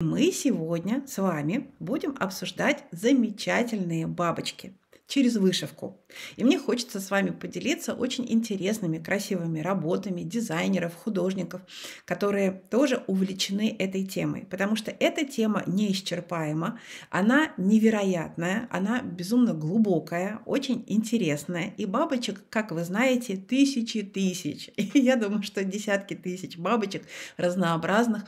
Мы сегодня с вами будем обсуждать замечательные бабочки через вышивку. И мне хочется с вами поделиться очень интересными, красивыми работами дизайнеров, художников, которые тоже увлечены этой темой, потому что эта тема неисчерпаема, она невероятная, она безумно глубокая, очень интересная, и бабочек, как вы знаете, тысячи тысяч, и я думаю, что десятки тысяч бабочек разнообразных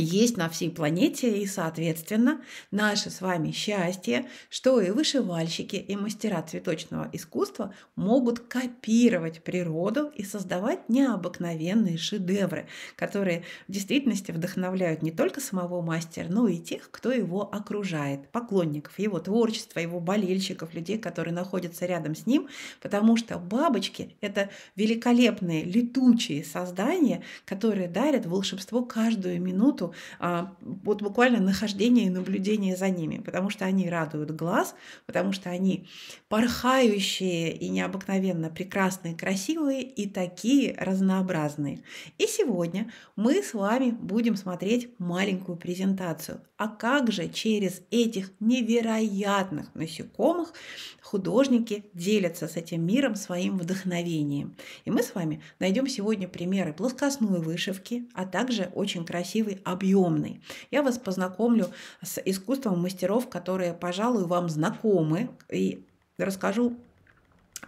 есть на всей планете, и, соответственно, наше с вами счастье, что и вышивальщики, и мастера цветочного искусства могут копировать природу и создавать необыкновенные шедевры, которые в действительности вдохновляют не только самого мастера, но и тех, кто его окружает, поклонников, его творчества, его болельщиков, людей, которые находятся рядом с ним, потому что бабочки — это великолепные летучие создания, которые дарят волшебство каждую минуту, комнату, а, вот буквально нахождение и наблюдение за ними, потому что они радуют глаз, потому что они порхающие и необыкновенно прекрасные, красивые и такие разнообразные. И сегодня мы с вами будем смотреть маленькую презентацию. А как же через этих невероятных насекомых художники делятся с этим миром своим вдохновением? И мы с вами найдем сегодня примеры плоскостной вышивки, а также очень красивый объемный. Я вас познакомлю с искусством мастеров, которые, пожалуй, вам знакомы, и расскажу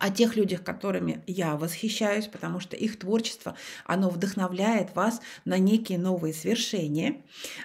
о тех людях, которыми я восхищаюсь, потому что их творчество, оно вдохновляет вас на некие новые свершения.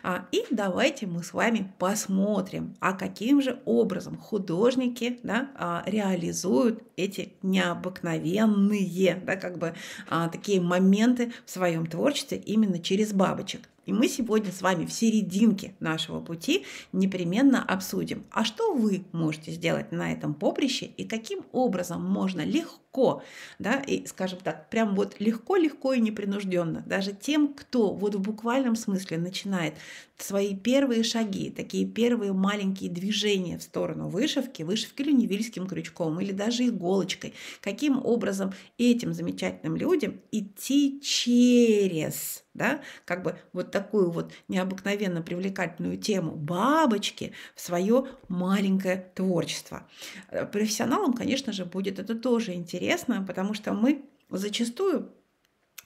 А, и давайте мы с вами посмотрим, а каким же образом художники да, а, реализуют эти необыкновенные, да, как бы а, такие моменты в своем творчестве именно через бабочек. И мы сегодня с вами в серединке нашего пути непременно обсудим, а что вы можете сделать на этом поприще и каким образом можно легко легко, да, и, скажем так, прям вот легко-легко и непринужденно. Даже тем, кто вот в буквальном смысле начинает свои первые шаги, такие первые маленькие движения в сторону вышивки, вышивки люневильским крючком или даже иголочкой, каким образом этим замечательным людям идти через да, как бы вот такую вот необыкновенно привлекательную тему бабочки в свое маленькое творчество. Э, профессионалам, конечно же, будет это тоже интересно, интересно, потому что мы зачастую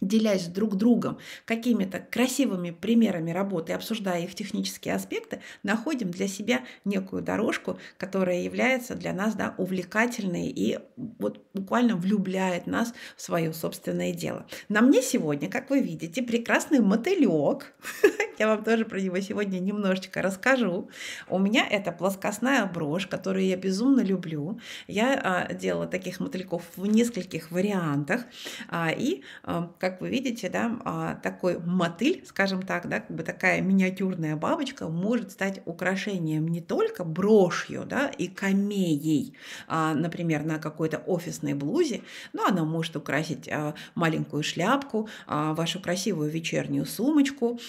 делясь друг другом какими-то красивыми примерами работы, обсуждая их технические аспекты, находим для себя некую дорожку, которая является для нас да, увлекательной и вот буквально влюбляет нас в свое собственное дело. На мне сегодня, как вы видите, прекрасный мотылек. Я вам тоже про него сегодня немножечко расскажу. У меня это плоскостная брошь, которую я безумно люблю. Я а, делала таких мотыльков в нескольких вариантах. А, и а, как вы видите, да, а, такой мотыль, скажем так, да, как бы такая миниатюрная бабочка может стать украшением не только брошью, да, и камеей, а, например, на какой-то офисной блузе, но она может украсить а, маленькую шляпку, вашу красивую вечернюю сумочку,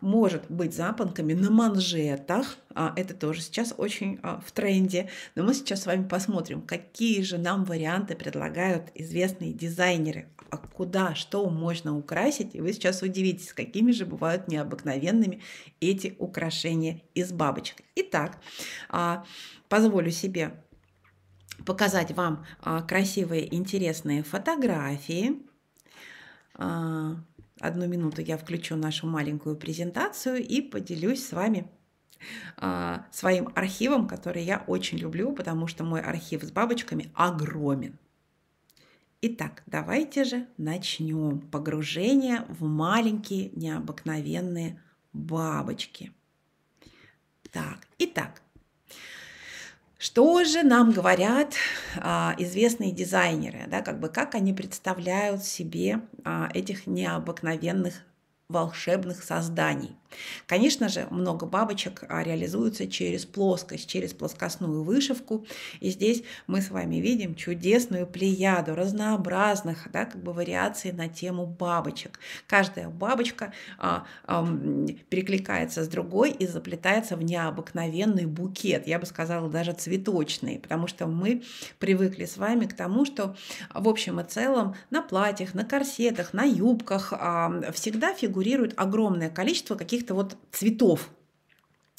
может быть запонками на манжетах, а, это тоже сейчас очень а, в тренде. Но мы сейчас с вами посмотрим, какие же нам варианты предлагают известные дизайнеры, а куда, что можно украсить. И вы сейчас удивитесь, какими же бывают необыкновенными эти украшения из бабочек. Итак, позволю себе показать вам красивые, интересные фотографии. Одну минуту я включу нашу маленькую презентацию и поделюсь с вами а, своим архивом, который я очень люблю, потому что мой архив с бабочками огромен. Итак, давайте же начнем погружение в маленькие необыкновенные бабочки. Так, итак, что же нам говорят а, известные дизайнеры, да, как бы как они представляют себе а, этих необыкновенных волшебных созданий? Конечно же, много бабочек а, реализуется через плоскость, через плоскостную вышивку. И здесь мы с вами видим чудесную плеяду разнообразных да, как бы вариаций на тему бабочек. Каждая бабочка а, а, перекликается с другой и заплетается в необыкновенный букет, я бы сказала, даже цветочный, потому что мы привыкли с вами к тому, что в общем и целом на платьях, на корсетах, на юбках а, всегда фигурирует огромное количество каких каких-то вот цветов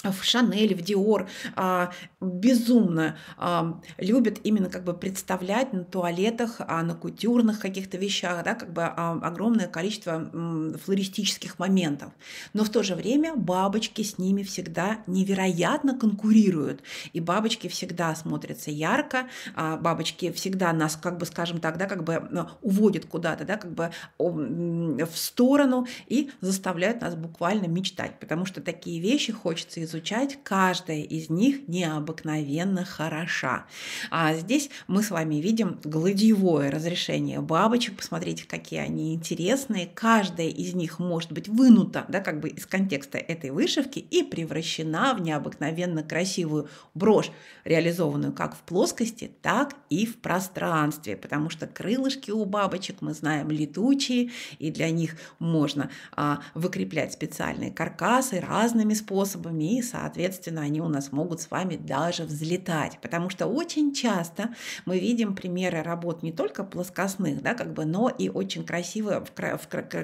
в Шанель, в Диор а, безумно а, любят именно как бы представлять на туалетах, а, на кутюрных каких-то вещах, да, как бы а, огромное количество м, флористических моментов. Но в то же время бабочки с ними всегда невероятно конкурируют, и бабочки всегда смотрятся ярко, а, бабочки всегда нас, как бы, скажем так, да, как бы ну, уводят куда-то, да, как бы в сторону и заставляют нас буквально мечтать, потому что такие вещи хочется изучать, каждая из них необыкновенно хороша. А здесь мы с вами видим гладиевое разрешение бабочек. Посмотрите, какие они интересные. Каждая из них может быть вынута да, как бы из контекста этой вышивки и превращена в необыкновенно красивую брошь, реализованную как в плоскости, так и в пространстве, потому что крылышки у бабочек, мы знаем, летучие, и для них можно а, выкреплять специальные каркасы разными способами, и соответственно, они у нас могут с вами даже взлетать, потому что очень часто мы видим примеры работ не только плоскостных, да, как бы, но и очень красиво,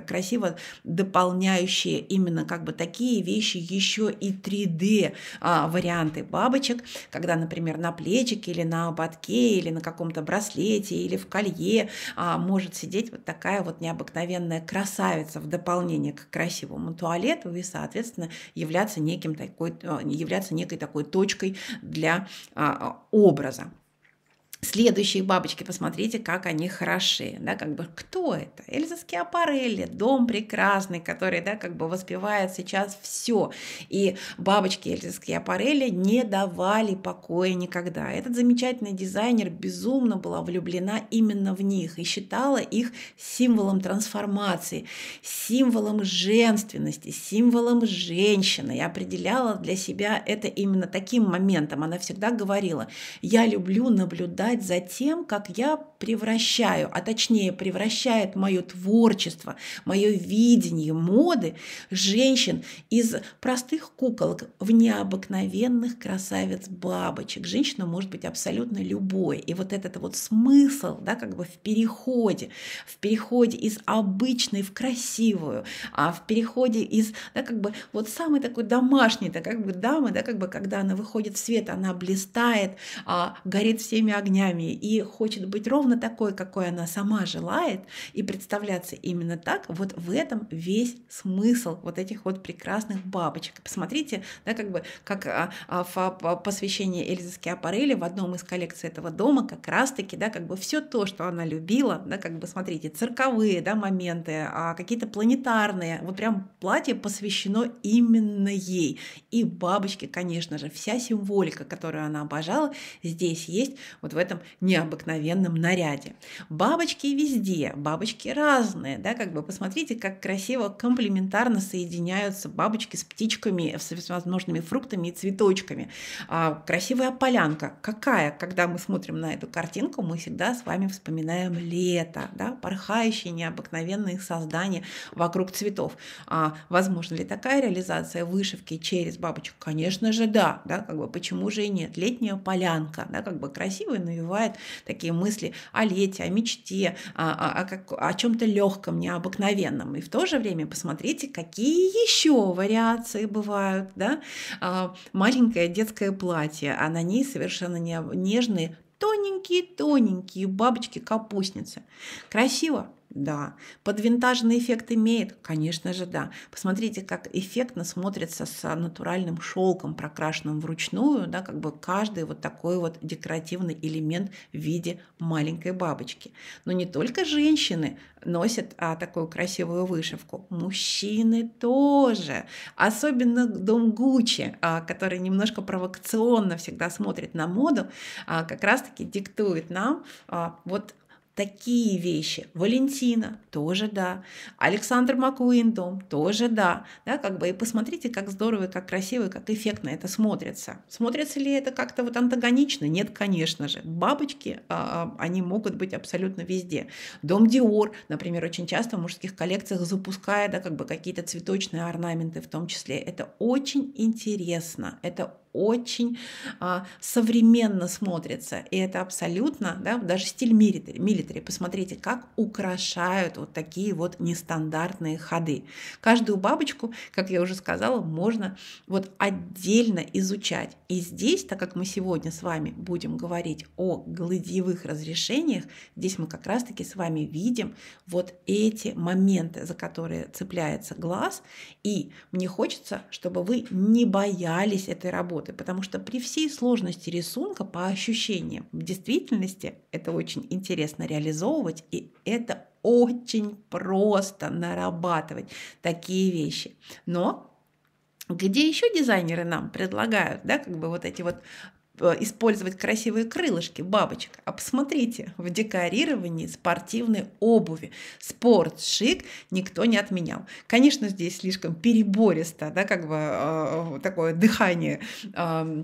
красиво дополняющие именно как бы такие вещи еще и 3D а, варианты бабочек, когда, например, на плечике или на ободке или на каком-то браслете или в колье а, может сидеть вот такая вот необыкновенная красавица в дополнение к красивому туалету и, соответственно, являться неким такой такой, а, являться некой такой точкой для а, а, образа. Следующие бабочки, посмотрите, как они хороши, да, как бы кто это? Эльза Скиапарелли, дом прекрасный, который, да, как бы воспевает сейчас все. И бабочки Эльзы Скиапарелли не давали покоя никогда. Этот замечательный дизайнер безумно была влюблена именно в них и считала их символом трансформации, символом женственности, символом женщины. И определяла для себя это именно таким моментом. Она всегда говорила, я люблю наблюдать наблюдать за тем, как я превращаю, а точнее превращает мое творчество, мое видение моды женщин из простых куколок в необыкновенных красавиц-бабочек. Женщина может быть абсолютно любой. И вот этот вот смысл, да, как бы в переходе, в переходе из обычной в красивую, а в переходе из, да, как бы вот самый такой домашний, да, как бы дамы, да, как бы когда она выходит в свет, она блистает, а, горит всеми огнями и хочет быть ровно именно такой, какой она сама желает, и представляться именно так, вот в этом весь смысл вот этих вот прекрасных бабочек. Посмотрите, да, как бы, как а, а, посвящение Эльзы Скиапарелли в одном из коллекций этого дома, как раз-таки, да, как бы все то, что она любила, да, как бы, смотрите, цирковые, да, моменты, а какие-то планетарные, вот прям платье посвящено именно ей. И бабочки, конечно же, вся символика, которую она обожала, здесь есть вот в этом необыкновенном наряде наряде. Бабочки везде, бабочки разные, да, как бы посмотрите, как красиво комплементарно соединяются бабочки с птичками, с всевозможными фруктами и цветочками. А, красивая полянка. Какая? Когда мы смотрим на эту картинку, мы всегда с вами вспоминаем лето, да, порхающие необыкновенные создания вокруг цветов. А возможно ли такая реализация вышивки через бабочек? Конечно же, да, да, как бы почему же и нет? Летняя полянка, да, как бы красиво навевает такие мысли о лете, о мечте, а, а, о, о, о, о чем-то легком, необыкновенном. И в то же время посмотрите, какие еще вариации бывают. Да? А, маленькое детское платье, а на ней совершенно нежные тоненькие-тоненькие бабочки-капустницы. Красиво. Да. Подвинтажный эффект имеет? Конечно же, да. Посмотрите, как эффектно смотрится с а, натуральным шелком, прокрашенным вручную, да, как бы каждый вот такой вот декоративный элемент в виде маленькой бабочки. Но не только женщины носят а, такую красивую вышивку, мужчины тоже. Особенно дом Гуччи, а, который немножко провокационно всегда смотрит на моду, а, как раз-таки диктует нам а, вот Такие вещи. Валентина тоже да. Александр Макуиндом тоже да. да как бы, и посмотрите, как здорово, как красиво, как эффектно это смотрится. Смотрится ли это как-то вот антагонично? Нет, конечно же. Бабочки, а, а, они могут быть абсолютно везде. Дом Диор, например, очень часто в мужских коллекциях запуская да, как бы какие-то цветочные орнаменты в том числе. Это очень интересно. Это очень а, современно смотрится. И это абсолютно, да, даже стиль милитари. милитари. Посмотрите, как украшают вот такие вот нестандартные ходы. Каждую бабочку, как я уже сказала, можно вот отдельно изучать. И здесь, так как мы сегодня с вами будем говорить о гладиевых разрешениях, здесь мы как раз-таки с вами видим вот эти моменты, за которые цепляется глаз. И мне хочется, чтобы вы не боялись этой работы работы, потому что при всей сложности рисунка по ощущениям в действительности это очень интересно реализовывать, и это очень просто нарабатывать такие вещи. Но где еще дизайнеры нам предлагают, да, как бы вот эти вот Э, использовать красивые крылышки бабочек. А посмотрите, в декорировании спортивной обуви спорт, шик никто не отменял. Конечно, здесь слишком перебористо, да, как бы э, такое дыхание, э,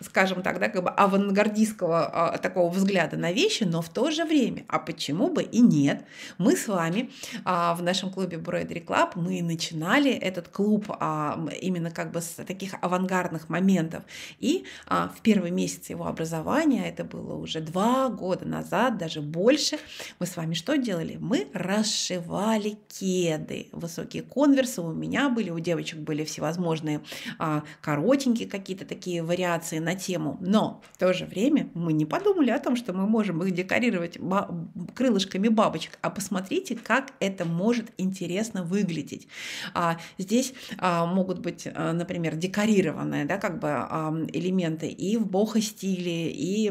скажем так, да, как бы авангардистского э, такого взгляда на вещи, но в то же время, а почему бы и нет, мы с вами э, в нашем клубе Broidery Club, мы начинали этот клуб э, именно как бы с таких авангардных моментов, и э, а, впервые первый месяц его образования, это было уже два года назад, даже больше, мы с вами что делали? Мы расшивали кеды, высокие конверсы у меня были, у девочек были всевозможные а, коротенькие какие-то такие вариации на тему, но в то же время мы не подумали о том, что мы можем их декорировать ба- крылышками бабочек, а посмотрите, как это может интересно выглядеть. А, здесь а, могут быть, а, например, декорированные, да, как бы а, элементы и в бохо стиле и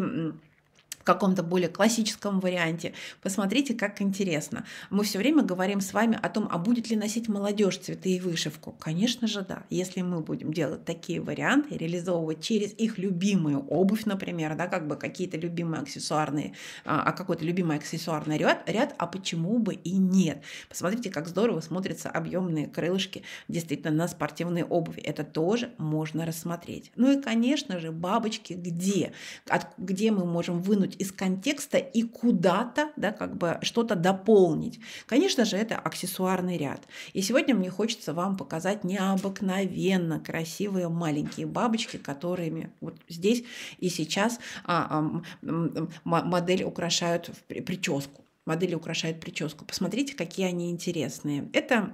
в каком-то более классическом варианте. Посмотрите, как интересно. Мы все время говорим с вами о том, а будет ли носить молодежь цветы и вышивку. Конечно же, да. Если мы будем делать такие варианты, реализовывать через их любимую обувь, например, да, как бы какие-то любимые аксессуарные, а, а какой-то любимый аксессуарный ряд, ряд, а почему бы и нет. Посмотрите, как здорово смотрятся объемные крылышки действительно на спортивной обуви. Это тоже можно рассмотреть. Ну и, конечно же, бабочки где? От, где мы можем вынуть вынуть из контекста и куда-то, да, как бы что-то дополнить. Конечно же, это аксессуарный ряд. И сегодня мне хочется вам показать необыкновенно красивые маленькие бабочки, которыми вот здесь и сейчас а, а, модель украшают прическу. Модели украшают прическу. Посмотрите, какие они интересные. Это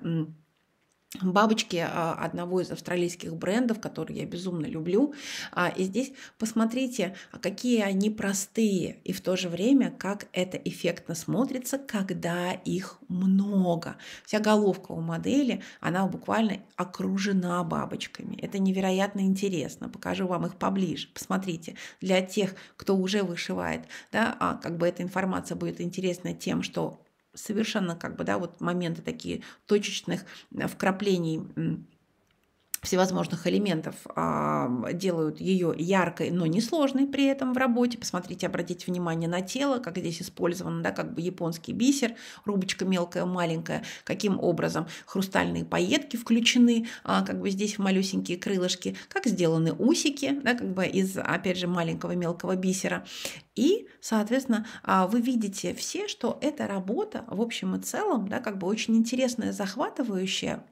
бабочки а, одного из австралийских брендов, который я безумно люблю. А, и здесь посмотрите, а какие они простые, и в то же время, как это эффектно смотрится, когда их много. Вся головка у модели, она буквально окружена бабочками. Это невероятно интересно. Покажу вам их поближе. Посмотрите, для тех, кто уже вышивает, да, а как бы эта информация будет интересна тем, что совершенно как бы, да, вот моменты такие точечных э, вкраплений всевозможных элементов делают ее яркой, но не сложной при этом в работе. Посмотрите, обратите внимание на тело, как здесь использовано, да, как бы японский бисер, рубочка мелкая, маленькая, каким образом хрустальные пайетки включены, а, как бы здесь в малюсенькие крылышки, как сделаны усики, да, как бы из, опять же, маленького мелкого бисера. И, соответственно, а, вы видите все, что эта работа в общем и целом, да, как бы очень интересная, захватывающая,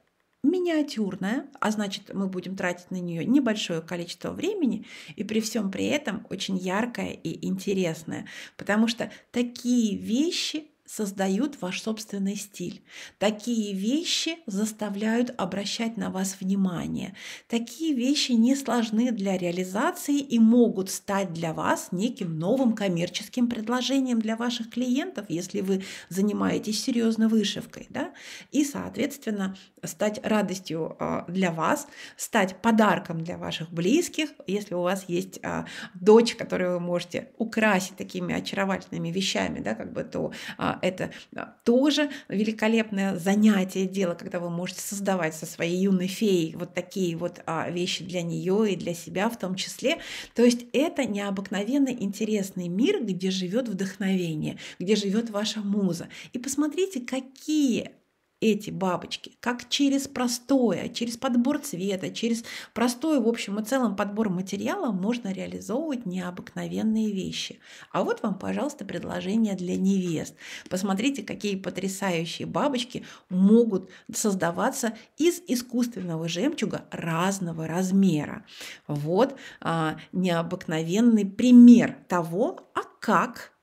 миниатюрная, а значит, мы будем тратить на нее небольшое количество времени, и при всем при этом очень яркая и интересная, потому что такие вещи создают ваш собственный стиль. Такие вещи заставляют обращать на вас внимание. Такие вещи не сложны для реализации и могут стать для вас неким новым коммерческим предложением для ваших клиентов, если вы занимаетесь серьезно вышивкой. Да? И, соответственно, стать радостью а, для вас, стать подарком для ваших близких, если у вас есть а, дочь, которую вы можете украсить такими очаровательными вещами, да, как бы то а, а, это а, тоже великолепное занятие, дело, когда вы можете создавать со своей юной феей вот такие вот а, вещи для нее и для себя в том числе. То есть это необыкновенно интересный мир, где живет вдохновение, где живет ваша муза. И посмотрите, какие эти бабочки, как через простое, через подбор цвета, через простой, в общем и целом, подбор материала можно реализовывать необыкновенные вещи. А вот вам, пожалуйста, предложение для невест. Посмотрите, какие потрясающие бабочки могут создаваться из искусственного жемчуга разного размера. Вот а, необыкновенный пример того, а как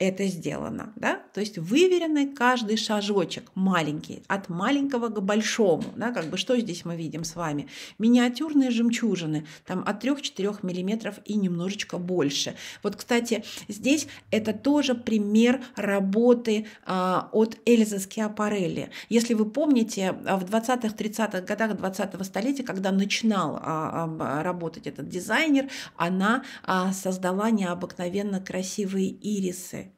это сделано, да, то есть выверенный каждый шажочек, маленький, от маленького к большому, да, как бы что здесь мы видим с вами, миниатюрные жемчужины, там от 3-4 миллиметров и немножечко больше. Вот, кстати, здесь это тоже пример работы а, от Эльзы Скиапарелли. Если вы помните, а, в 20-30-х годах 20-го столетия, когда начинал а, а, работать этот дизайнер, она а, создала необыкновенно красивые ирисы,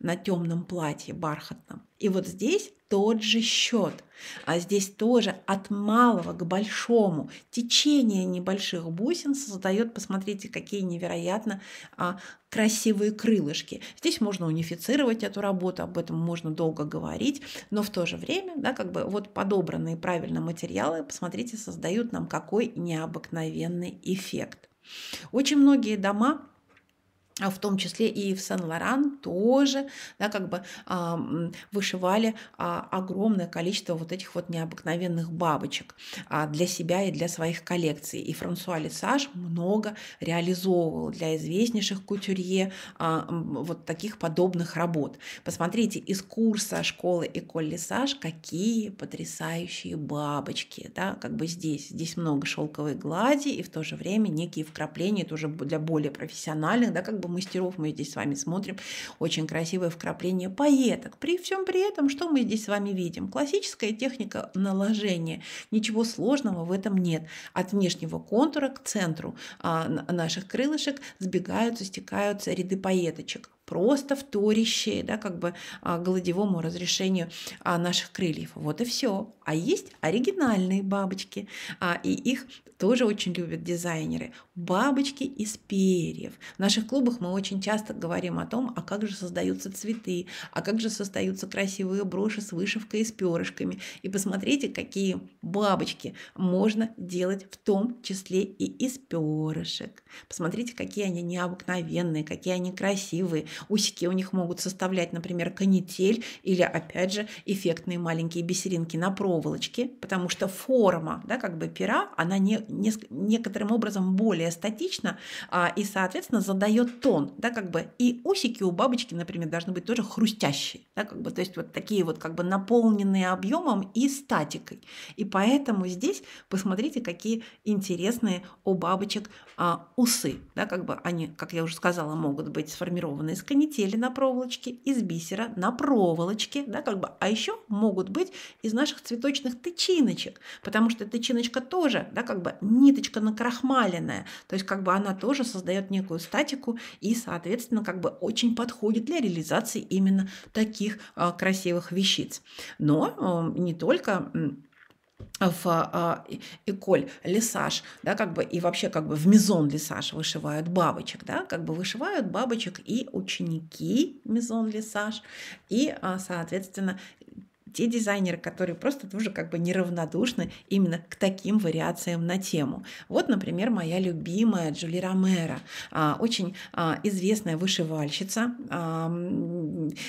на темном платье бархатном. И вот здесь тот же счет. А здесь тоже от малого к большому. Течение небольших бусин создает, посмотрите, какие невероятно а, красивые крылышки. Здесь можно унифицировать эту работу, об этом можно долго говорить, но в то же время, да, как бы вот подобранные правильно материалы, посмотрите, создают нам какой необыкновенный эффект. Очень многие дома а в том числе и в Сен-Лоран тоже, да, как бы а, вышивали а, огромное количество вот этих вот необыкновенных бабочек а, для себя и для своих коллекций. И Франсуа Лисаж много реализовывал для известнейших кутюрье а, вот таких подобных работ. Посмотрите из курса школы Эколь Лисаж, какие потрясающие бабочки, да, как бы здесь. Здесь много шелковой глади и в то же время некие вкрапления тоже для более профессиональных, да, как как бы мастеров мы здесь с вами смотрим, очень красивое вкрапление поэток. При всем при этом, что мы здесь с вами видим? Классическая техника наложения. Ничего сложного в этом нет. От внешнего контура к центру а, наших крылышек сбегаются, стекаются ряды поеточек просто вторящие, да, как бы а, гладевому разрешению а, наших крыльев. Вот и все. А есть оригинальные бабочки, и их тоже очень любят дизайнеры бабочки из перьев. В наших клубах мы очень часто говорим о том, а как же создаются цветы, а как же создаются красивые броши с вышивкой и с перышками. И посмотрите, какие бабочки можно делать в том числе и из перышек. Посмотрите, какие они необыкновенные, какие они красивые. Усики у них могут составлять, например, канитель или, опять же, эффектные маленькие бисеринки на проволочке, потому что форма, да, как бы пера, она не, не, некоторым образом более более статично а, и, соответственно, задает тон, да, как бы. И усики у бабочки, например, должны быть тоже хрустящие, да, как бы, то есть вот такие вот как бы наполненные объемом и статикой. И поэтому здесь посмотрите, какие интересные у бабочек а, усы, да, как бы они, как я уже сказала, могут быть сформированы из канители на проволочке, из бисера на проволочке, да, как бы, а еще могут быть из наших цветочных тычиночек, потому что тычиночка тоже, да, как бы ниточка накрахмаленная, то есть как бы она тоже создает некую статику и, соответственно, как бы очень подходит для реализации именно таких а, красивых вещиц. Но эм, не только в э, а, Эколь Лесаж, да, как бы, и вообще как бы в Мизон лисаж вышивают бабочек, да, как бы вышивают бабочек и ученики Мизон лисаж и, а, соответственно, те дизайнеры, которые просто тоже как бы неравнодушны именно к таким вариациям на тему. Вот, например, моя любимая Джули Ромеро, а, очень а, известная вышивальщица. А,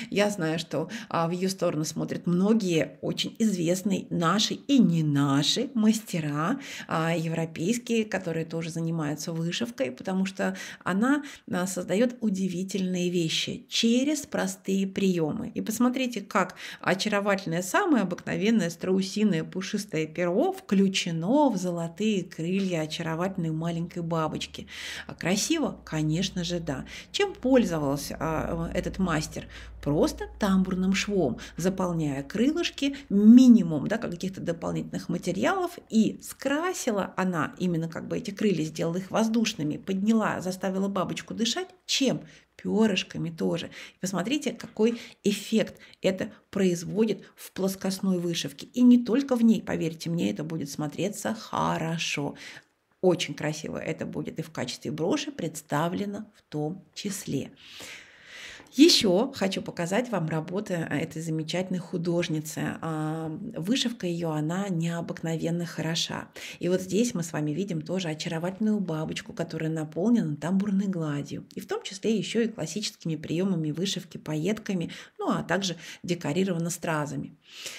я знаю, что в ее сторону смотрят многие очень известные наши и не наши мастера европейские, которые тоже занимаются вышивкой, потому что она создает удивительные вещи через простые приемы. И посмотрите, как очаровательно замечательное, самое обыкновенное страусиное пушистое перо включено в золотые крылья очаровательной маленькой бабочки. А красиво? Конечно же, да. Чем пользовался а, этот мастер? просто тамбурным швом, заполняя крылышки минимум да, каких-то дополнительных материалов и скрасила она именно как бы эти крылья, сделала их воздушными, подняла, заставила бабочку дышать. Чем? перышками тоже. посмотрите, какой эффект это производит в плоскостной вышивке. И не только в ней, поверьте мне, это будет смотреться хорошо. Очень красиво это будет и в качестве броши представлено в том числе. Еще хочу показать вам работы а, этой замечательной художницы. А, вышивка ее, она необыкновенно хороша. И вот здесь мы с вами видим тоже очаровательную бабочку, которая наполнена тамбурной гладью. И в том числе еще и классическими приемами вышивки, пайетками, ну а также декорирована стразами.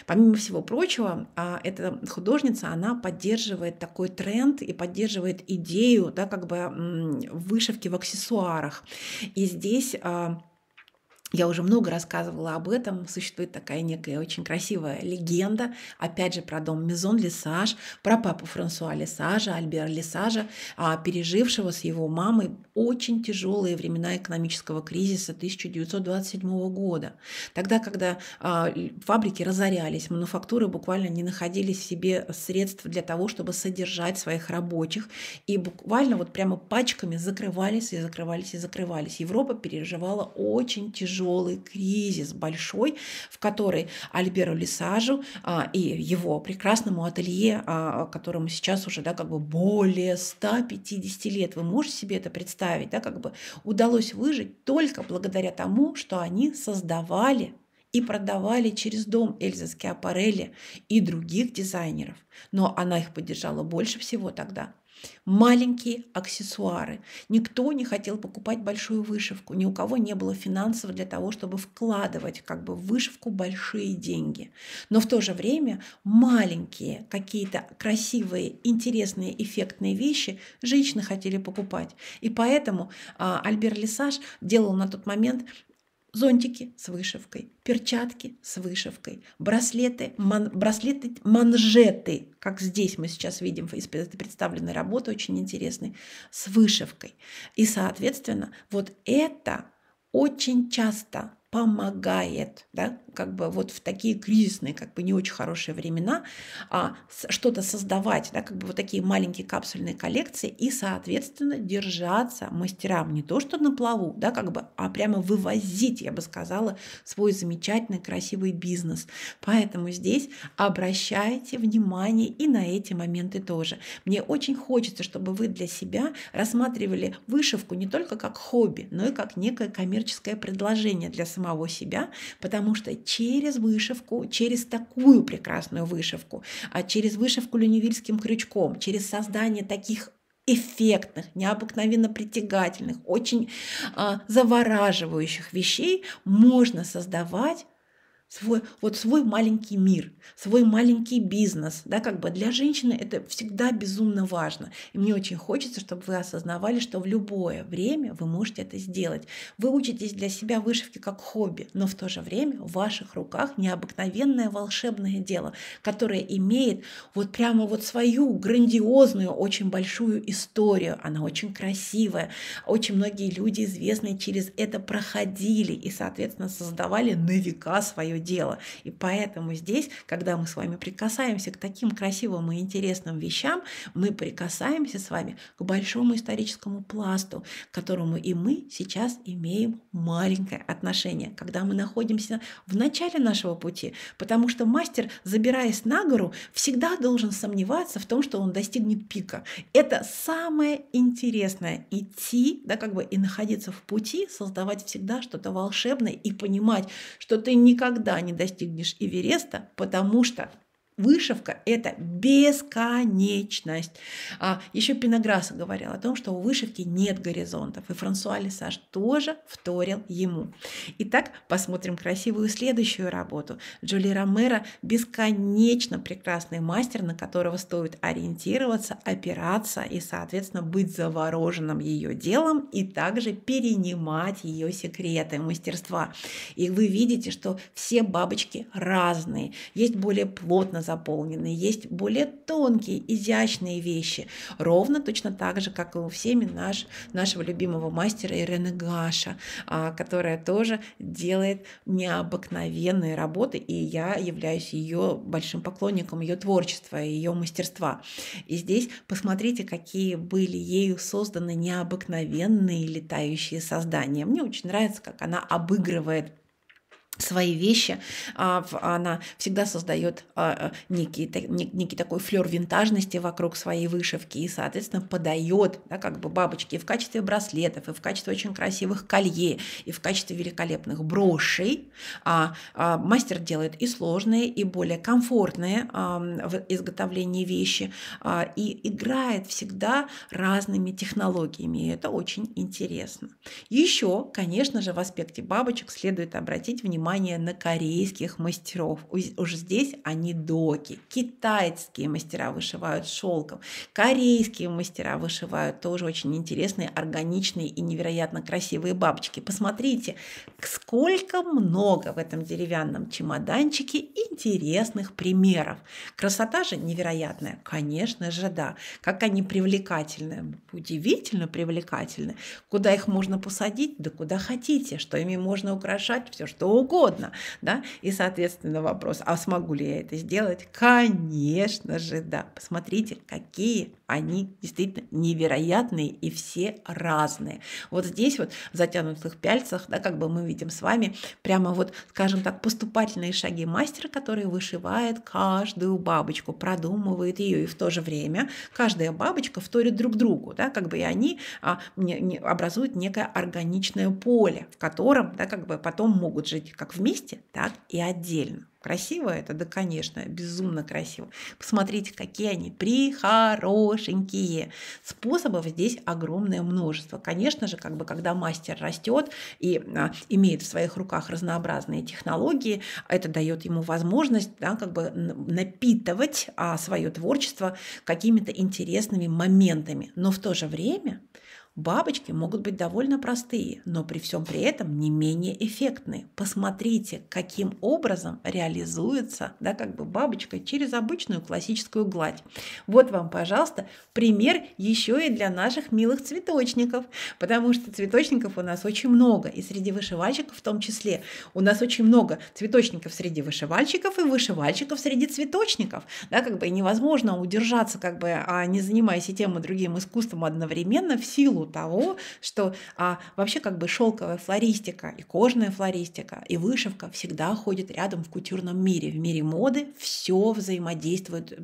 Помимо всего прочего, а, эта художница, она поддерживает такой тренд и поддерживает идею, да, как бы вышивки в аксессуарах. И здесь я уже много рассказывала об этом. Существует такая некая очень красивая легенда, опять же, про дом Мизон Лесаж, про папу Франсуа Лесажа, Альбера Лесажа, а, пережившего с его мамой очень тяжелые времена экономического кризиса 1927 года. Тогда, когда а, фабрики разорялись, мануфактуры буквально не находили в себе средств для того, чтобы содержать своих рабочих, и буквально вот прямо пачками закрывались и закрывались и закрывались. Европа переживала очень тяжелые тяжелый кризис большой, в который Альберу Лисажу а, и его прекрасному ателье, а, которому сейчас уже да, как бы более 150 лет, вы можете себе это представить, да, как бы удалось выжить только благодаря тому, что они создавали и продавали через дом Эльза Скиапарелли и других дизайнеров. Но она их поддержала больше всего тогда – маленькие аксессуары. Никто не хотел покупать большую вышивку, ни у кого не было финансов для того, чтобы вкладывать как бы в вышивку большие деньги. Но в то же время маленькие какие-то красивые, интересные, эффектные вещи женщины хотели покупать. И поэтому а, Альбер Лисаж делал на тот момент зонтики с вышивкой, перчатки с вышивкой, браслеты, ман, браслеты, манжеты, как здесь мы сейчас видим, это представленной работы очень интересные, с вышивкой. И, соответственно, вот это очень часто помогает, да, как бы вот в такие кризисные, как бы не очень хорошие времена, а, что-то создавать, да, как бы вот такие маленькие капсульные коллекции и, соответственно, держаться мастерам не то что на плаву, да, как бы, а прямо вывозить, я бы сказала, свой замечательный, красивый бизнес. Поэтому здесь обращайте внимание и на эти моменты тоже. Мне очень хочется, чтобы вы для себя рассматривали вышивку не только как хобби, но и как некое коммерческое предложение для самого самого себя, потому что через вышивку, через такую прекрасную вышивку, а через вышивку ленивильским крючком, через создание таких эффектных, необыкновенно притягательных, очень э, завораживающих вещей можно создавать свой, вот свой маленький мир, свой маленький бизнес. Да, как бы для женщины это всегда безумно важно. И мне очень хочется, чтобы вы осознавали, что в любое время вы можете это сделать. Вы учитесь для себя вышивки как хобби, но в то же время в ваших руках необыкновенное волшебное дело, которое имеет вот прямо вот свою грандиозную, очень большую историю. Она очень красивая. Очень многие люди известные через это проходили и, соответственно, создавали на века свое дело. И поэтому здесь, когда мы с вами прикасаемся к таким красивым и интересным вещам, мы прикасаемся с вами к большому историческому пласту, к которому и мы сейчас имеем маленькое отношение, когда мы находимся в начале нашего пути, потому что мастер, забираясь на гору, всегда должен сомневаться в том, что он достигнет пика. Это самое интересное — идти, да, как бы и находиться в пути, создавать всегда что-то волшебное и понимать, что ты никогда никогда не достигнешь Эвереста, потому что Вышивка – это бесконечность. А еще Пинограсса говорил о том, что у вышивки нет горизонтов, и Франсуа Лисаж тоже вторил ему. Итак, посмотрим красивую следующую работу. Джули Ромеро – бесконечно прекрасный мастер, на которого стоит ориентироваться, опираться и, соответственно, быть завороженным ее делом и также перенимать ее секреты мастерства. И вы видите, что все бабочки разные. Есть более плотно заполнены, есть более тонкие, изящные вещи, ровно точно так же, как и у всеми наш, нашего любимого мастера Ирены Гаша, а, которая тоже делает необыкновенные работы, и я являюсь ее большим поклонником, ее творчества, ее мастерства. И здесь посмотрите, какие были ею созданы необыкновенные летающие создания. Мне очень нравится, как она обыгрывает свои вещи, а, она всегда создает а, а, некий, некий такой флер винтажности вокруг своей вышивки и, соответственно, подает да, как бы бабочки и в качестве браслетов, и в качестве очень красивых колье, и в качестве великолепных брошей. Мастер делает и сложные, и более комфортные в изготовлении вещи, и играет всегда разными технологиями, и это очень интересно. Еще, конечно же, в аспекте бабочек следует обратить внимание внимание на корейских мастеров. Уже здесь они доки. Китайские мастера вышивают шелком. Корейские мастера вышивают тоже очень интересные, органичные и невероятно красивые бабочки. Посмотрите, сколько много в этом деревянном чемоданчике интересных примеров. Красота же невероятная. Конечно же, да. Как они привлекательны. Удивительно привлекательны. Куда их можно посадить? Да куда хотите. Что ими можно украшать? Все что угодно угодно. Да? И, соответственно, вопрос, а смогу ли я это сделать? Конечно же, да. Посмотрите, какие они действительно невероятные и все разные. Вот здесь вот в затянутых пяльцах, да, как бы мы видим с вами, прямо вот, скажем так, поступательные шаги мастера, который вышивает каждую бабочку, продумывает ее, и в то же время каждая бабочка вторит друг другу, да, как бы и они а, не, не, образуют некое органичное поле, в котором, да, как бы потом могут жить как вместе, так и отдельно. Красиво это? Да, конечно, безумно красиво. Посмотрите, какие они прихорошенькие. Способов здесь огромное множество. Конечно же, как бы, когда мастер растет и а, имеет в своих руках разнообразные технологии, это дает ему возможность да, как бы напитывать а, свое творчество какими-то интересными моментами. Но в то же время Бабочки могут быть довольно простые, но при всем при этом не менее эффектны. Посмотрите, каким образом реализуется да, как бы бабочка через обычную классическую гладь. Вот вам, пожалуйста, пример еще и для наших милых цветочников, потому что цветочников у нас очень много, и среди вышивальщиков в том числе. У нас очень много цветочников среди вышивальщиков и вышивальщиков среди цветочников. Да, как бы невозможно удержаться, как бы, а не занимаясь и тем и другим искусством одновременно в силу силу того, что а, вообще как бы шелковая флористика и кожная флористика и вышивка всегда ходят рядом в кутюрном мире, в мире моды все взаимодействует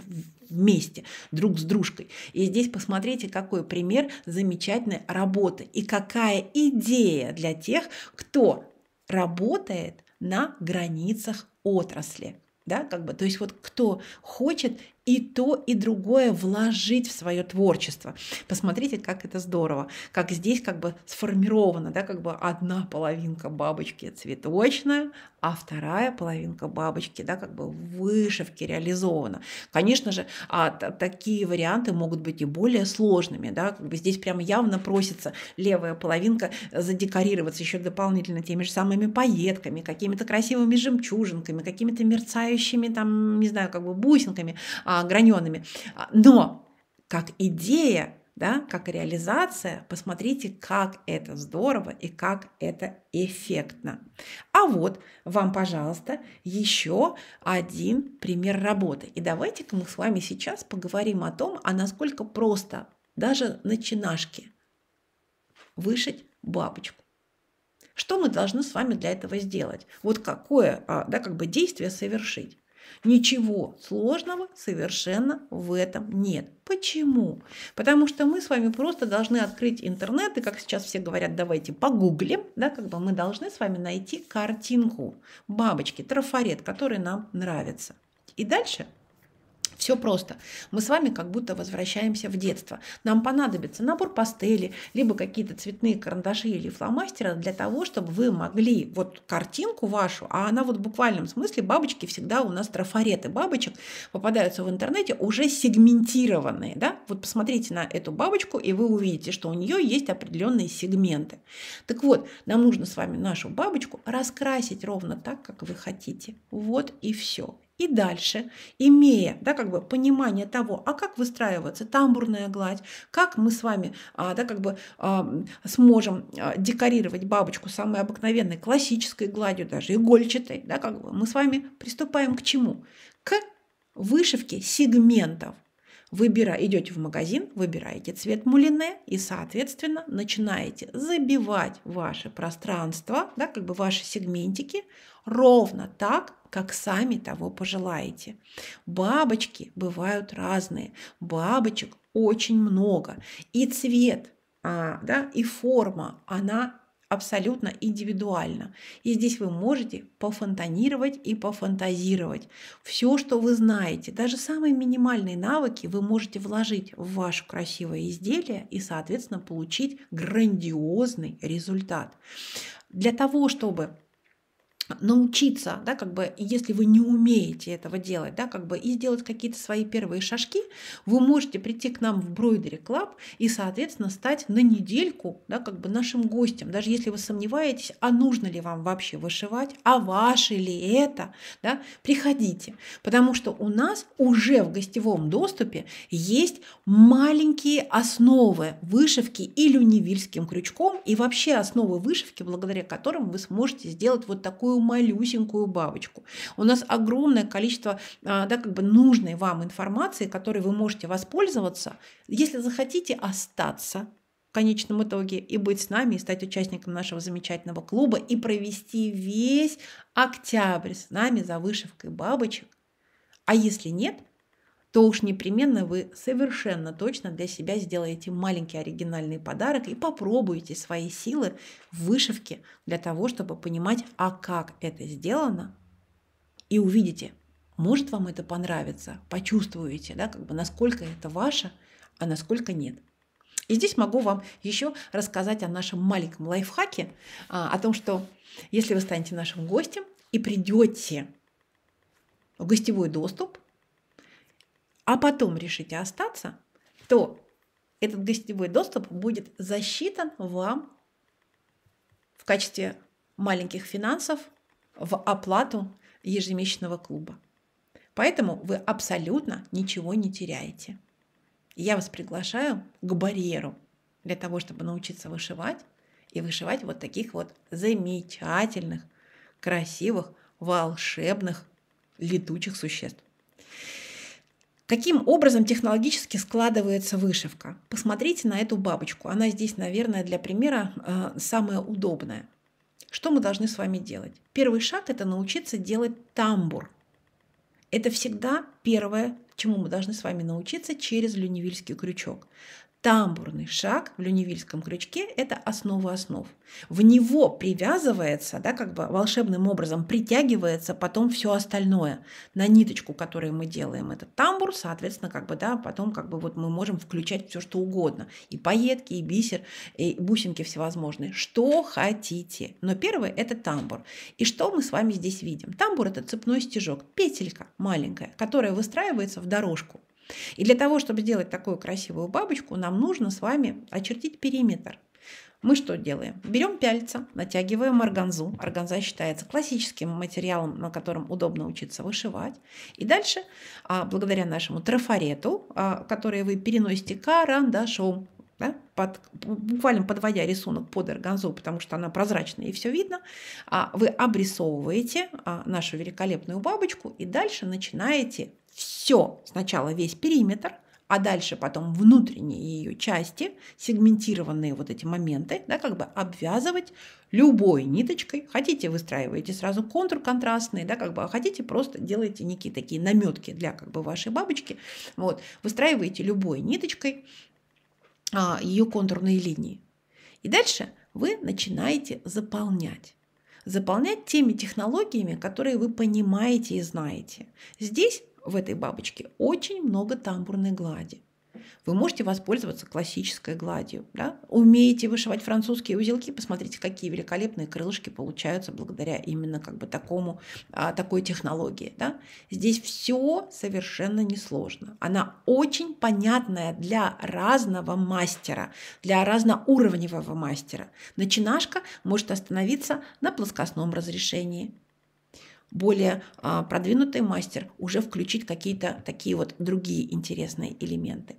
вместе, друг с дружкой. И здесь посмотрите, какой пример замечательной работы и какая идея для тех, кто работает на границах отрасли. Да, как бы, то есть вот кто хочет и то, и другое вложить в свое творчество. Посмотрите, как это здорово, как здесь как бы сформировано, да, как бы одна половинка бабочки цветочная, а вторая половинка бабочки, да, как бы вышивки реализована. Конечно же, а, такие варианты могут быть и более сложными, да, как бы здесь прямо явно просится левая половинка задекорироваться еще дополнительно теми же самыми пайетками, какими-то красивыми жемчужинками, какими-то мерцающими там, не знаю, как бы бусинками, а а, Но как идея, да, как реализация, посмотрите, как это здорово и как это эффектно. А вот вам, пожалуйста, еще один пример работы. И давайте-ка мы с вами сейчас поговорим о том, а насколько просто даже начинашки вышить бабочку. Что мы должны с вами для этого сделать? Вот какое а, да, как бы действие совершить? Ничего сложного совершенно в этом нет. Почему? Потому что мы с вами просто должны открыть интернет, и как сейчас все говорят, давайте погуглим, да, как бы мы должны с вами найти картинку бабочки, трафарет, который нам нравится. И дальше все просто. Мы с вами как будто возвращаемся в детство. Нам понадобится набор пастели, либо какие-то цветные карандаши или фломастеры для того, чтобы вы могли вот картинку вашу, а она вот в буквальном смысле, бабочки всегда у нас трафареты бабочек попадаются в интернете уже сегментированные. Да? Вот посмотрите на эту бабочку, и вы увидите, что у нее есть определенные сегменты. Так вот, нам нужно с вами нашу бабочку раскрасить ровно так, как вы хотите. Вот и все и дальше, имея да, как бы понимание того, а как выстраивается тамбурная гладь, как мы с вами а, да, как бы, а, сможем а, декорировать бабочку самой обыкновенной классической гладью, даже игольчатой, да, как бы мы с вами приступаем к чему? К вышивке сегментов. Выбира, идете в магазин, выбираете цвет мулине и, соответственно, начинаете забивать ваше пространство, да, как бы ваши сегментики ровно так, как сами того пожелаете. Бабочки бывают разные. Бабочек очень много. И цвет, а, да, и форма, она абсолютно индивидуально. И здесь вы можете пофонтанировать и пофантазировать. Все, что вы знаете, даже самые минимальные навыки вы можете вложить в ваше красивое изделие и, соответственно, получить грандиозный результат. Для того, чтобы научиться, да, как бы, если вы не умеете этого делать, да, как бы, и сделать какие-то свои первые шажки, вы можете прийти к нам в Бройдери Клаб и, соответственно, стать на недельку, да, как бы, нашим гостем, даже если вы сомневаетесь, а нужно ли вам вообще вышивать, а ваше ли это, да, приходите, потому что у нас уже в гостевом доступе есть маленькие основы вышивки и люневильским крючком, и вообще основы вышивки, благодаря которым вы сможете сделать вот такую самую малюсенькую бабочку. У нас огромное количество а, да, как бы нужной вам информации, которой вы можете воспользоваться, если захотите остаться в конечном итоге и быть с нами, и стать участником нашего замечательного клуба, и провести весь октябрь с нами за вышивкой бабочек. А если нет, то уж непременно вы совершенно точно для себя сделаете маленький оригинальный подарок и попробуете свои силы в вышивке для того, чтобы понимать, а как это сделано, и увидите, может вам это понравится, почувствуете, да, как бы насколько это ваше, а насколько нет. И здесь могу вам еще рассказать о нашем маленьком лайфхаке, а, о том, что если вы станете нашим гостем и придете в гостевой доступ, а потом решите остаться, то этот гостевой доступ будет засчитан вам в качестве маленьких финансов в оплату ежемесячного клуба. Поэтому вы абсолютно ничего не теряете. Я вас приглашаю к барьеру для того, чтобы научиться вышивать и вышивать вот таких вот замечательных, красивых, волшебных, летучих существ. Каким образом технологически складывается вышивка? Посмотрите на эту бабочку. Она здесь, наверное, для примера э, самая удобная. Что мы должны с вами делать? Первый шаг – это научиться делать тамбур. Это всегда первое, чему мы должны с вами научиться через люневильский крючок тамбурный шаг в люневильском крючке – это основа основ. В него привязывается, да, как бы волшебным образом притягивается потом все остальное. На ниточку, которую мы делаем этот тамбур, соответственно, как бы, да, потом как бы вот мы можем включать все, что угодно. И пайетки, и бисер, и бусинки всевозможные. Что хотите. Но первое – это тамбур. И что мы с вами здесь видим? Тамбур – это цепной стежок, петелька маленькая, которая выстраивается в дорожку. И для того, чтобы сделать такую красивую бабочку, нам нужно с вами очертить периметр. Мы что делаем? Берем пяльца, натягиваем органзу. Органза считается классическим материалом, на котором удобно учиться вышивать. И дальше, а, благодаря нашему трафарету, а, который вы переносите карандашом, да, под, буквально подводя рисунок под органзу, потому что она прозрачная и все видно, а, вы обрисовываете нашу великолепную бабочку и дальше начинаете все, сначала весь периметр, а дальше потом внутренние ее части, сегментированные вот эти моменты, да, как бы обвязывать любой ниточкой. Хотите, выстраиваете сразу контур контрастный, да, как бы, а хотите, просто делаете некие такие наметки для как бы вашей бабочки. Вот, выстраиваете любой ниточкой а, ее контурные линии. И дальше вы начинаете заполнять заполнять теми технологиями, которые вы понимаете и знаете. Здесь в этой бабочке очень много тамбурной глади. Вы можете воспользоваться классической гладью. Да? Умеете вышивать французские узелки, посмотрите, какие великолепные крылышки получаются благодаря именно как бы такому, а, такой технологии. Да? Здесь все совершенно несложно. Она очень понятная для разного мастера, для разноуровневого мастера. Начинашка может остановиться на плоскостном разрешении, более а, продвинутый мастер уже включить какие-то такие вот другие интересные элементы.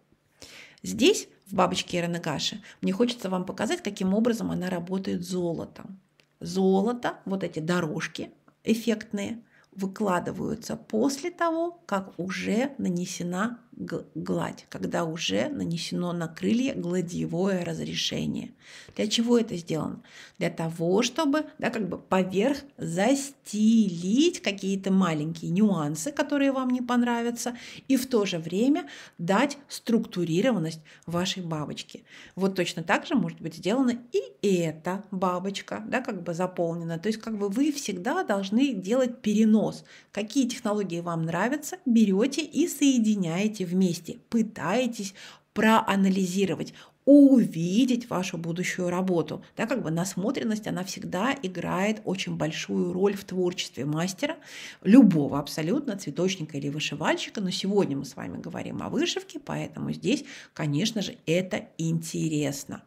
Здесь, в бабочке Иранакаши, мне хочется вам показать, каким образом она работает золотом. Золото, вот эти дорожки эффектные – выкладываются после того, как уже нанесена гладь, когда уже нанесено на крылья гладиевое разрешение. Для чего это сделано? Для того, чтобы да, как бы поверх застелить какие-то маленькие нюансы, которые вам не понравятся, и в то же время дать структурированность вашей бабочке. Вот точно так же может быть сделана и эта бабочка, да, как бы заполнена. То есть как бы вы всегда должны делать перенос нос. Какие технологии вам нравятся, берете и соединяете вместе. Пытаетесь проанализировать, увидеть вашу будущую работу. Да, как бы насмотренность, она всегда играет очень большую роль в творчестве мастера, любого абсолютно, цветочника или вышивальщика. Но сегодня мы с вами говорим о вышивке, поэтому здесь, конечно же, это интересно.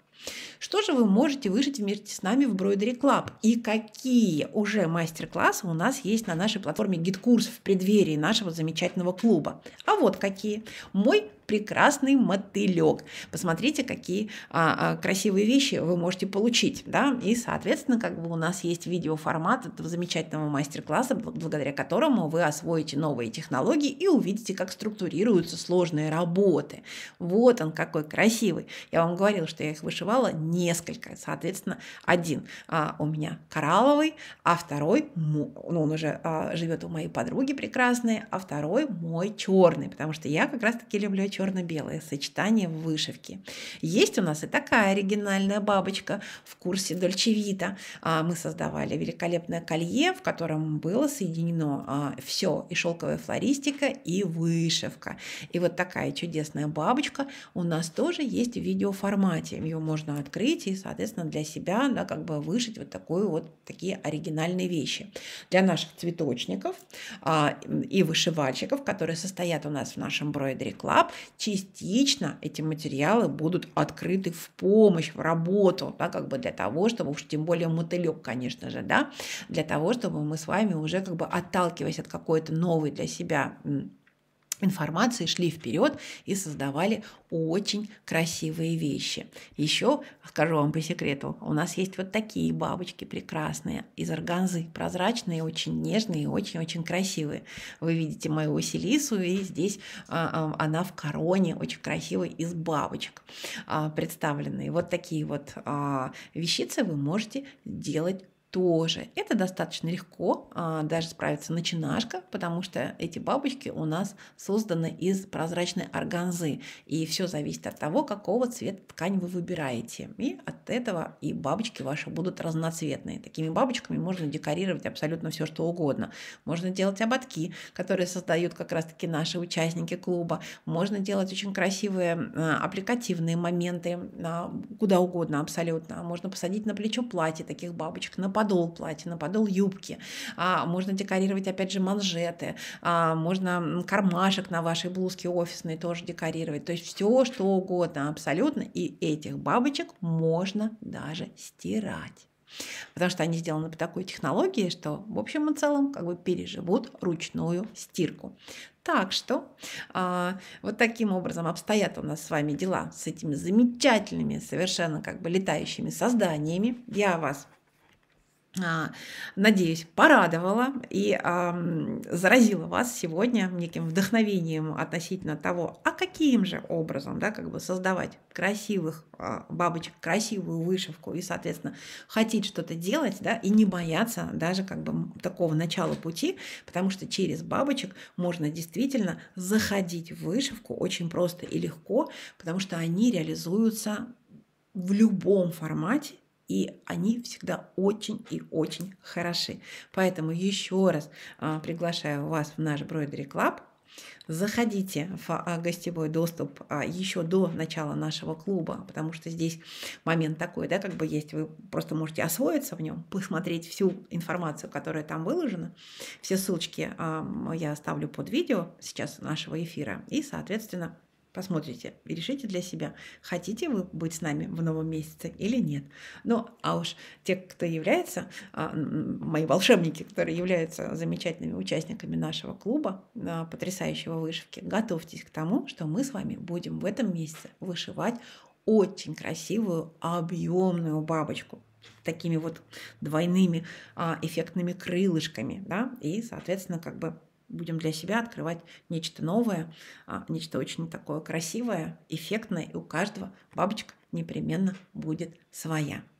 Что же вы можете выжить вместе с нами в Broidery Club? И какие уже мастер-классы у нас есть на нашей платформе гид в преддверии нашего замечательного клуба? А вот какие. Мой прекрасный мотылек. Посмотрите, какие а, а, красивые вещи вы можете получить, да, и, соответственно, как бы у нас есть видеоформат этого замечательного мастер-класса, благодаря которому вы освоите новые технологии и увидите, как структурируются сложные работы. Вот он какой красивый. Я вам говорила, что я их вышивала несколько, соответственно, один а, у меня коралловый, а второй, ну, он уже а, живет у моей подруги прекрасной, а второй мой черный, потому что я как раз-таки люблю черный черно-белое сочетание в вышивке. Есть у нас и такая оригинальная бабочка в курсе Дольчевита. А, мы создавали великолепное колье, в котором было соединено а, все и шелковая флористика, и вышивка. И вот такая чудесная бабочка у нас тоже есть в видеоформате. Ее можно открыть и, соответственно, для себя да, как бы вышить вот такую вот такие оригинальные вещи. Для наших цветочников а, и вышивальщиков, которые состоят у нас в нашем Broidery Club, частично эти материалы будут открыты в помощь, в работу, да, как бы для того, чтобы, уж тем более мотылек, конечно же, да, для того, чтобы мы с вами уже как бы отталкиваясь от какой-то новой для себя информации шли вперед и создавали очень красивые вещи. Еще скажу вам по секрету, у нас есть вот такие бабочки прекрасные из органзы, прозрачные, очень нежные, очень-очень красивые. Вы видите мою Василису, и здесь а, а она в короне, очень красивой из бабочек а, представленные. Вот такие вот а, вещицы вы можете делать тоже. Это достаточно легко, а, даже справится начинашка, потому что эти бабочки у нас созданы из прозрачной органзы. И все зависит от того, какого цвета ткань вы выбираете. И от этого и бабочки ваши будут разноцветные. Такими бабочками можно декорировать абсолютно все, что угодно. Можно делать ободки, которые создают как раз-таки наши участники клуба. Можно делать очень красивые а, аппликативные моменты а, куда угодно абсолютно. Можно посадить на плечо платье таких бабочек, на подол платья, на подол юбки. А, можно декорировать, опять же, манжеты. А, можно кармашек на вашей блузке офисной тоже декорировать. То есть все, что угодно абсолютно. И этих бабочек можно даже стирать. Потому что они сделаны по такой технологии, что в общем и целом как бы переживут ручную стирку. Так что а, вот таким образом обстоят у нас с вами дела с этими замечательными, совершенно как бы летающими созданиями. Я вас а, надеюсь, порадовала и э, заразила вас сегодня неким вдохновением относительно того, а каким же образом, да, как бы создавать красивых э, бабочек, красивую вышивку и, соответственно, хотеть что-то делать, да, и не бояться даже как бы такого начала пути, потому что через бабочек можно действительно заходить в вышивку очень просто и легко, потому что они реализуются в любом формате и они всегда очень и очень хороши. Поэтому еще раз а, приглашаю вас в наш Broidery Клаб. Заходите в а, гостевой доступ а, еще до начала нашего клуба, потому что здесь момент такой, да, как бы есть, вы просто можете освоиться в нем, посмотреть всю информацию, которая там выложена. Все ссылочки я оставлю под видео сейчас нашего эфира. И, соответственно, Посмотрите и решите для себя, хотите вы быть с нами в новом месяце или нет. Ну, а уж те, кто является, а, мои волшебники, которые являются замечательными участниками нашего клуба а, потрясающего вышивки, готовьтесь к тому, что мы с вами будем в этом месяце вышивать очень красивую объемную бабочку такими вот двойными а, эффектными крылышками, да, и, соответственно, как бы будем для себя открывать нечто новое, а, нечто очень такое красивое, эффектное, и у каждого бабочка непременно будет своя.